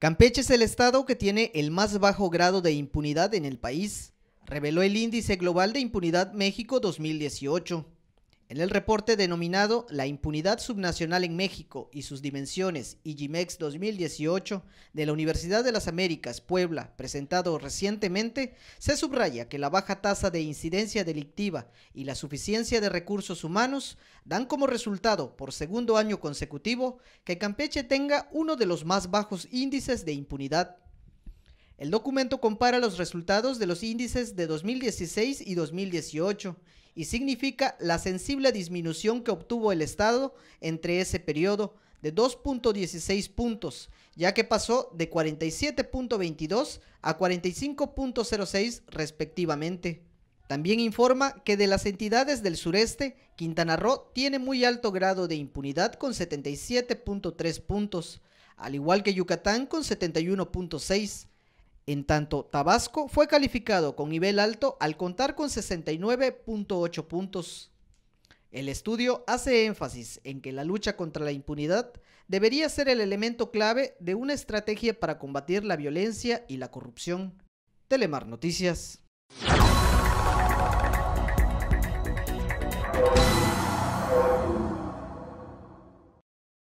Campeche es el estado que tiene el más bajo grado de impunidad en el país, reveló el Índice Global de Impunidad México 2018. En el reporte denominado La impunidad subnacional en México y sus dimensiones, IGMEX 2018, de la Universidad de las Américas, Puebla, presentado recientemente, se subraya que la baja tasa de incidencia delictiva y la suficiencia de recursos humanos dan como resultado, por segundo año consecutivo, que Campeche tenga uno de los más bajos índices de impunidad el documento compara los resultados de los índices de 2016 y 2018 y significa la sensible disminución que obtuvo el Estado entre ese periodo de 2.16 puntos, ya que pasó de 47.22 a 45.06 respectivamente. También informa que de las entidades del sureste, Quintana Roo tiene muy alto grado de impunidad con 77.3 puntos, al igual que Yucatán con 71.6 en tanto, Tabasco fue calificado con nivel alto al contar con 69.8 puntos. El estudio hace énfasis en que la lucha contra la impunidad debería ser el elemento clave de una estrategia para combatir la violencia y la corrupción. Telemar Noticias.